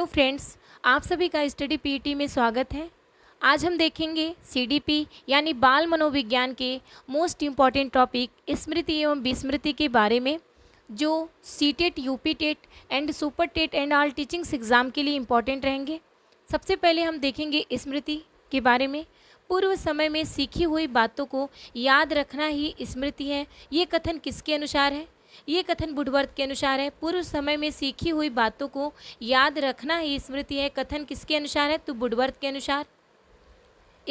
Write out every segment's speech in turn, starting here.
hello तो friends आप सभी का स्टडी पीटी e में स्वागत है आज हम देखेंगे सीडीपी यानी बाल मनोविज्ञान के मोस्ट इम्पॉर्टेंट टॉपिक स्मृति एवं विस्मृति के बारे में जो C TET UP TET and super TET and all teachings exam के लिए इम्पॉर्टेंट रहेंगे सबसे पहले हम देखेंगे स्मृति के बारे में पूर्व समय में सीखी हुई बातों को याद रखना ही स्मृति है ये कथन किसके अनुसार है ये कथन बुढ़वर्त के अनुसार है पूर्व समय में सीखी हुई बातों को याद रखना ही स्मृति है कथन किसके अनुसार है तो बुढ़वर्त के अनुसार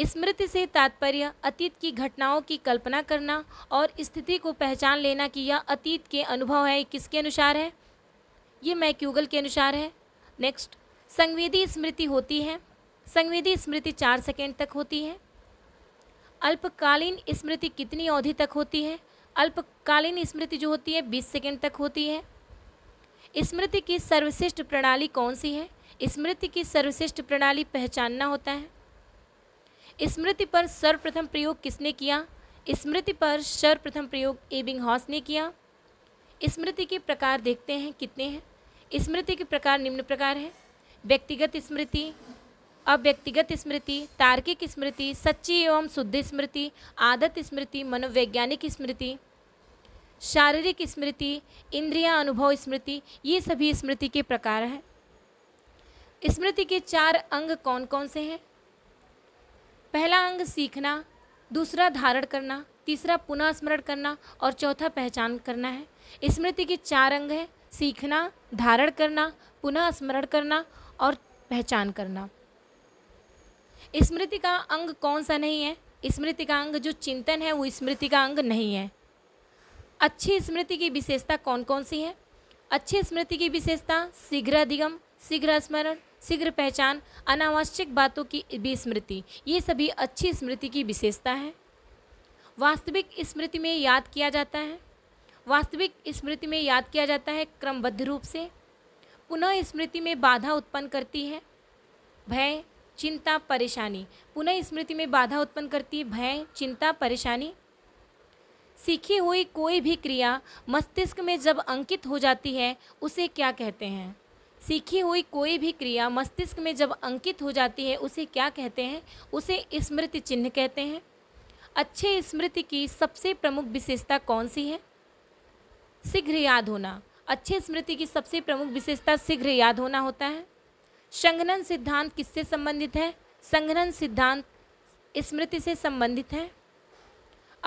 स्मृति से तात्पर्य अतीत की घटनाओं की कल्पना करना और स्थिति को पहचान लेना कि यह अतीत के अनुभव है किसके अनुसार है ये मैक्यूगल के अनुसार है नेक्स्ट संवेदी स्मृति होती है संवेदी स्मृति चार सेकेंड तक होती है अल्पकालीन स्मृति कितनी अवधि तक होती है अल्पकालीन स्मृति जो होती है बीस सेकेंड तक होती है स्मृति की सर्वश्रेष्ठ प्रणाली कौन सी है स्मृति की सर्वश्रेष्ठ प्रणाली पहचानना होता है स्मृति पर सर्वप्रथम प्रयोग किसने किया स्मृति पर सर्वप्रथम प्रयोग एबिंग हॉस ने किया स्मृति के प्रकार देखते हैं कितने हैं स्मृति के प्रकार निम्न प्रकार है व्यक्तिगत स्मृति अव्यक्तिगत स्मृति तार्किक स्मृति सच्ची एवं शुद्ध स्मृति आदत स्मृति मनोवैज्ञानिक स्मृति शारीरिक स्मृति इंद्रिया अनुभव स्मृति ये सभी स्मृति के प्रकार हैं स्मृति के चार अंग कौन कौन से हैं पहला अंग सीखना दूसरा धारण करना तीसरा पुनः स्मरण करना और चौथा पहचान करना है स्मृति के चार अंग हैं सीखना धारण करना पुनः स्मरण करना और पहचान करना स्मृति का अंग कौन सा नहीं है स्मृति का अंग जो चिंतन है वो स्मृति का अंग नहीं है अच्छी स्मृति की विशेषता कौन कौन सी है अच्छी स्मृति की विशेषता शीघ्र अधिगम शीघ्र स्मरण शीघ्र पहचान अनावश्यक बातों की भी स्मृति ये सभी अच्छी स्मृति की विशेषता है वास्तविक स्मृति में याद किया जाता है वास्तविक स्मृति में याद किया जाता है क्रमबद्ध रूप से पुनः स्मृति में बाधा उत्पन्न करती है भय चिंता परेशानी पुनः स्मृति में बाधा उत्पन्न करती है भय चिंता परेशानी सीखी हुई कोई भी क्रिया मस्तिष्क में जब अंकित हो जाती है उसे क्या कहते हैं सीखी हुई कोई भी क्रिया मस्तिष्क में जब अंकित हो जाती है उसे क्या कहते हैं उसे स्मृति चिन्ह कहते हैं अच्छे स्मृति की सबसे प्रमुख विशेषता कौन सी है शीघ्र याद होना अच्छे स्मृति की सबसे प्रमुख विशेषता शीघ्र याद होना होता है संघनन सिद्धांत किससे संबंधित है संघनन सिद्धांत स्मृति से संबंधित है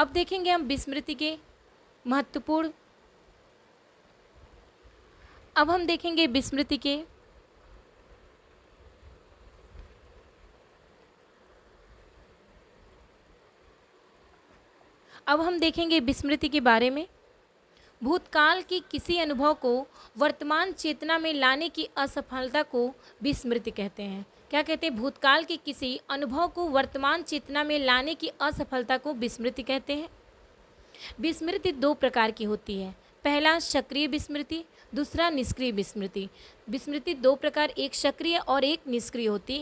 अब देखेंगे हम विस्मृति के महत्वपूर्ण अब हम देखेंगे विस्मृति के अब हम देखेंगे विस्मृति के बारे में भूतकाल की किसी अनुभव को वर्तमान चेतना में लाने की असफलता को विस्मृति कहते हैं क्या कहते हैं भूतकाल के किसी अनुभव को वर्तमान चेतना में लाने की असफलता को विस्मृति कहते हैं विस्मृति दो प्रकार की होती है पहला सक्रिय विस्मृति दूसरा निष्क्रिय विस्मृति विस्मृति दो प्रकार एक सक्रिय और एक निष्क्रिय होती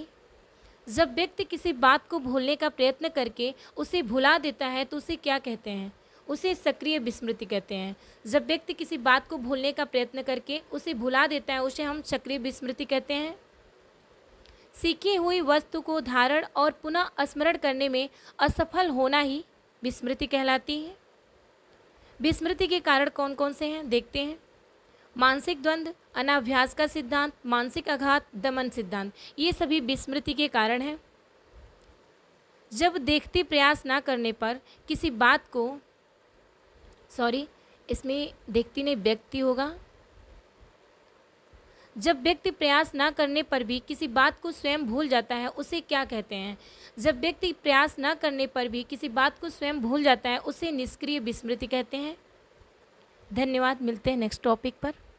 जब व्यक्ति किसी बात को भूलने का प्रयत्न करके उसे भुला देता है तो उसे क्या कहते हैं उसे सक्रिय विस्मृति कहते हैं जब व्यक्ति किसी बात को भूलने का प्रयत्न करके उसे भुला देता है उसे हम सक्रिय विस्मृति कहते हैं सीखी हुई वस्तु को धारण और पुनः स्मरण करने में असफल होना ही विस्मृति कहलाती है विस्मृति के कारण कौन कौन से हैं देखते हैं मानसिक द्वंद्व अनाभ्यास का सिद्धांत मानसिक आघात दमन सिद्धांत ये सभी विस्मृति के कारण हैं जब देखते प्रयास ना करने पर किसी बात को सॉरी इसमें देखती नहीं व्यक्ति होगा जब व्यक्ति प्रयास ना करने पर भी किसी बात को स्वयं भूल जाता है उसे क्या कहते हैं जब व्यक्ति प्रयास ना करने पर भी किसी बात को स्वयं भूल जाता है उसे निष्क्रिय विस्मृति कहते हैं धन्यवाद मिलते हैं नेक्स्ट टॉपिक पर